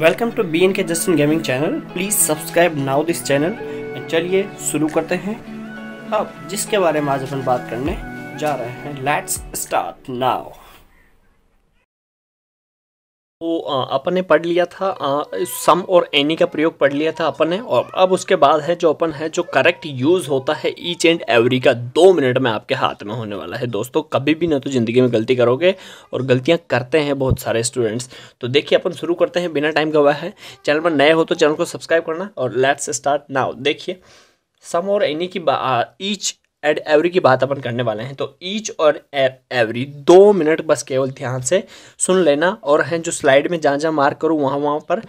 welcome to B N K Justin gaming channel please subscribe now this channel चलिए शुरू करते हैं अब जिसके बारे में आज अपन बात करने जा रहे हैं लेट्स स्टार्ट नाउ तो अपन ने पढ़ लिया था आ, सम और एनी का प्रयोग पढ़ लिया था अपन ने और अब उसके बाद है जो अपन है जो करेक्ट यूज़ होता है ईच एंड एवरी का दो मिनट में आपके हाथ में होने वाला है दोस्तों कभी भी ना तो ज़िंदगी में गलती करोगे और गलतियाँ करते हैं बहुत सारे स्टूडेंट्स तो देखिए अपन शुरू करते हैं बिना टाइम गवा है चैनल पर नए हो तो चैनल को सब्सक्राइब करना और लेट्स स्टार्ट नाउ देखिए सम और एनी की ईच एड एवरी की बात अपन करने वाले हैं तो ईच और एवरी e-, दो मिनट बस केवल ध्यान से सुन लेना और हैं जो स्लाइड में जहाँ जहाँ मार्क करूँ वहाँ वहाँ पर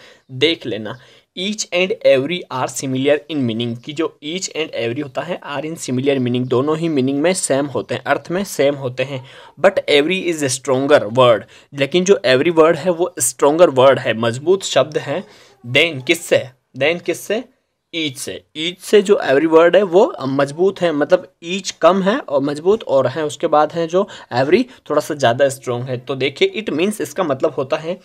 देख लेना each and every are similar in meaning कि जो ईच एंड एवरी होता है आर इन सिमिलियर मीनिंग दोनों ही मीनिंग में सेम होते हैं अर्थ में सेम होते हैं but every is stronger word लेकिन जो एवरी वर्ड है वो स्ट्रोंगर वर्ड है मजबूत शब्द है देन किससे देन किससे ईच से ईच से जो एवरी वर्ड है वो मजबूत है मतलब ईच कम है और मजबूत और है उसके बाद है जो एवरी थोड़ा सा ज़्यादा स्ट्रॉन्ग है तो देखिए इट मीन्स इसका मतलब होता है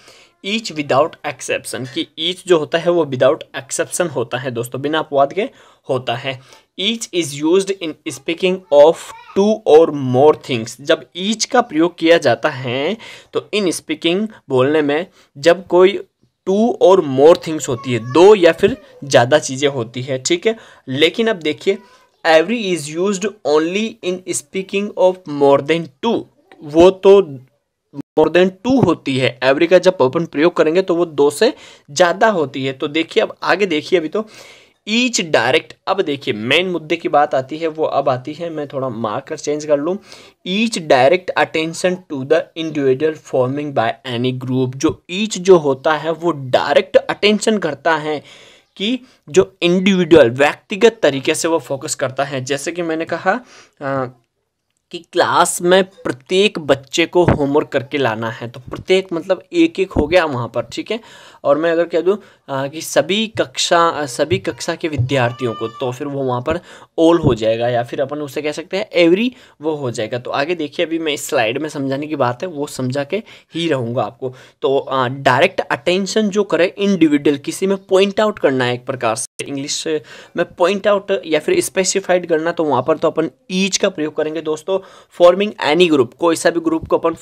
ईच विदाउट एक्सेप्शन कि ईच जो होता है वो विदाउट एक्सेप्शन होता है दोस्तों बिना अपवाद के होता है each is use in speaking of two और मोर थिंग्स जब ईच का प्रयोग किया जाता है तो इन स्पीकिंग बोलने में जब कोई टू और मोर थिंग्स होती है दो या फिर ज़्यादा चीज़ें होती है ठीक है लेकिन अब देखिए every is use only in speaking of more than two वो तो मोर देन टू होती है एवरी का जब अपन प्रयोग करेंगे तो वो दो से ज़्यादा होती है तो देखिए अब आगे देखिए अभी तो ईच डायरेक्ट अब देखिए मेन मुद्दे की बात आती है वो अब आती है मैं थोड़ा मार्कर चेंज कर लूँ each direct attention to the individual forming by any group जो ईच जो होता है वो डायरेक्ट अटेंशन करता है कि जो इंडिविजुअल व्यक्तिगत तरीके से वो फोकस करता है जैसे कि मैंने कहा आ, कि क्लास में प्रत्येक बच्चे को होमवर्क करके लाना है तो प्रत्येक मतलब एक एक हो गया वहाँ पर ठीक है और मैं अगर कह दूँ कि सभी कक्षा सभी कक्षा के विद्यार्थियों को तो फिर वो वहाँ पर ऑल हो जाएगा या फिर अपन उसे कह सकते हैं एवरी वो हो जाएगा तो आगे देखिए अभी मैं इस स्लाइड में समझाने की बात है वो समझा के ही रहूँगा आपको तो डायरेक्ट अटेंशन जो करे इंडिविजुअल किसी में पॉइंट आउट करना है एक प्रकार से इंग्लिश में पॉइंट आउट या फिर स्पेसिफाइड करना तो वहाँ पर तो अपन ईच का प्रयोग करेंगे दोस्तों फॉर्मिंग एनी ग्रुप कोई सा भी ग्रुप को अपन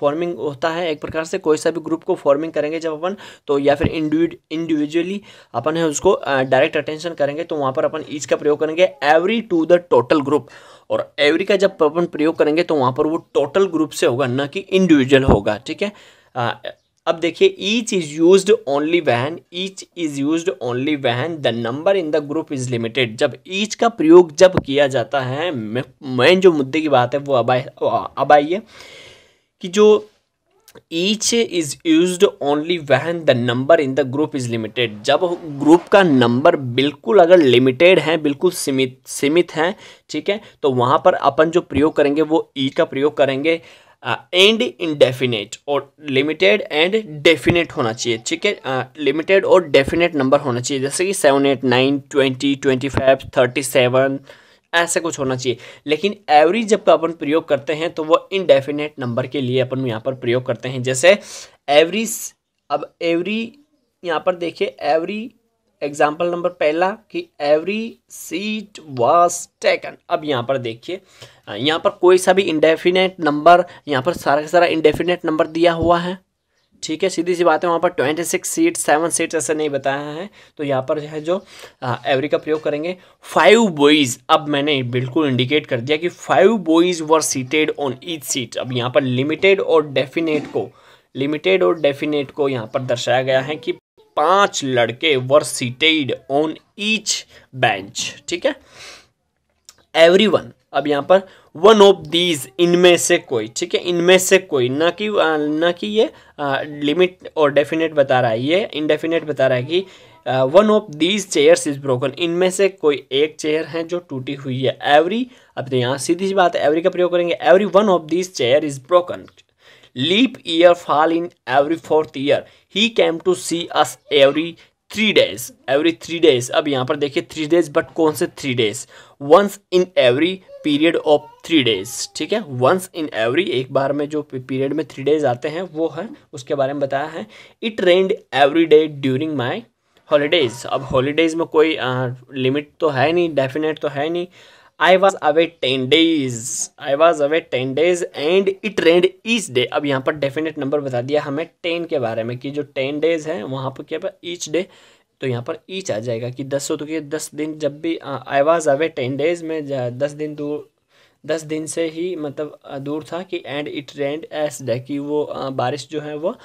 फॉर्मिंग होता है एक प्रकार से कोई सा भी ग्रुप को फॉर्मिंग करेंगे जब अपन तो या फिर इंडिविड इंडिविजुअली अपन है उसको डायरेक्ट अटेंशन करेंगे तो वहाँ पर अपन ईच का प्रयोग करेंगे every to the total group और एवरी का जब अपन प्रयोग करेंगे तो वहाँ पर वो टोटल ग्रुप से होगा ना कि इंडिविजुअल होगा ठीक है अब देखिए each is use only when each is use only when the number in the group is limited जब ईच का प्रयोग जब किया जाता है मेन जो मुद्दे की बात है वो अब अब आइए कि जो each is use only when the number in the group is limited जब ग्रुप का नंबर बिल्कुल अगर लिमिटेड है बिल्कुल सीमित सीमित हैं ठीक है तो वहाँ पर अपन जो प्रयोग करेंगे वो ई e का प्रयोग करेंगे एंड uh, इनडेफिनेट और लिमिटेड एंड डेफिनेट होना चाहिए ठीक है लिमिटेड uh, और डेफिनेट नंबर होना चाहिए जैसे कि seven eight nine twenty twenty five thirty seven ऐसा कुछ होना चाहिए लेकिन एवरेज जब अपन प्रयोग करते हैं तो वो इनडेफिनेट नंबर के लिए अपन यहाँ पर प्रयोग करते हैं जैसे एवरी अब एवरी यहाँ पर देखिए एवरी एग्जाम्पल नंबर पहला कि एवरी सीट वॉज टेकन अब यहाँ पर देखिए यहाँ पर कोई सा भी इंडेफिनेट नंबर यहाँ पर सारा का सारा इंडेफिनेट नंबर दिया हुआ है ठीक है सीधी सी बात है वहाँ पर twenty six seat seven seat ऐसे नहीं बताया है तो यहाँ पर जो है जो एवरी का प्रयोग करेंगे फाइव बॉयज़ अब मैंने बिल्कुल इंडिकेट कर दिया कि five boys were seated on each seat अब यहाँ पर लिमिटेड और डेफिनेट को लिमिटेड और डेफिनेट को यहाँ पर दर्शाया गया है कि पांच लड़के were seated on each bench ठीक है एवरी वन अब यहाँ पर वन ऑफ दीज इनमें से कोई ठीक है इनमें से कोई ना कि ना कि ये लिमिट और डेफिनेट बता रहा है ये इनडेफिनेट बता रहा है कि one of these chairs is broken इनमें से कोई एक चेयर है जो टूटी हुई है एवरी अपने तो यहाँ सीधी सी बात है एवरी का प्रयोग करेंगे every one of these chair is broken leap year fall in every fourth year ही came to see us every three days every three days अब यहाँ पर देखिए थ्री डेज बट कौन से three days once in every period of three days ठीक है once in every एक बार में जो पीरियड में थ्री डेज आते हैं वो है उसके बारे में बताया है it rained every day during my holidays अब हॉलीडेज में कोई लिमिट तो है नहीं डेफिनेट तो है नहीं I was away ten days I was away ten days and it rained each day अब यहाँ पर डेफिनेट नंबर बता दिया हमें टेन के बारे में कि जो टेन डेज हैं वहाँ पर क्या ईच डे तो यहाँ पर ईच आ जाएगा कि दस सौ तो कि दस दिन जब भी आवाज़ आवे टेन डेज में दस दिन दूर दस दिन से ही मतलब दूर था कि and it rained each day कि वो बारिश जो है वो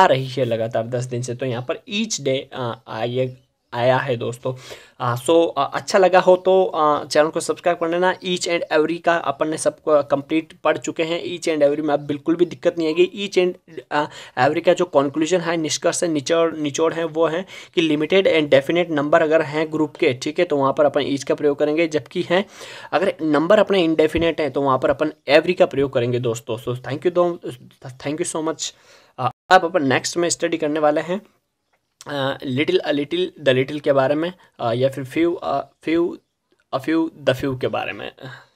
आ रही है लगातार दस दिन से तो यहाँ पर ईच डे आइए आया है दोस्तों आ, सो आ, अच्छा लगा हो तो चैनल को सब्सक्राइब कर लेना ईच एंड एवरी का अपन ने सब कंप्लीट पढ़ चुके हैं ईच एंड एवरी में अब बिल्कुल भी दिक्कत नहीं आएगी ईच एंड एवरी का जो कॉन्क्लूजन है निष्कर्ष है निचोड़ निचोड़ है वो है कि लिमिटेड एंड डेफिनेट नंबर अगर हैं ग्रुप के ठीक है तो वहाँ पर अपन ईच का प्रयोग करेंगे जबकि हैं अगर नंबर अपने इनडेफिनेट हैं तो वहाँ पर अपन एवरी का प्रयोग करेंगे दोस्तों सो थैंक यू दो थैंक यू सो मच अब अपन नेक्स्ट में स्टडी करने वाले हैं little a little the little के बारे में या फिर few few a few the few के बारे में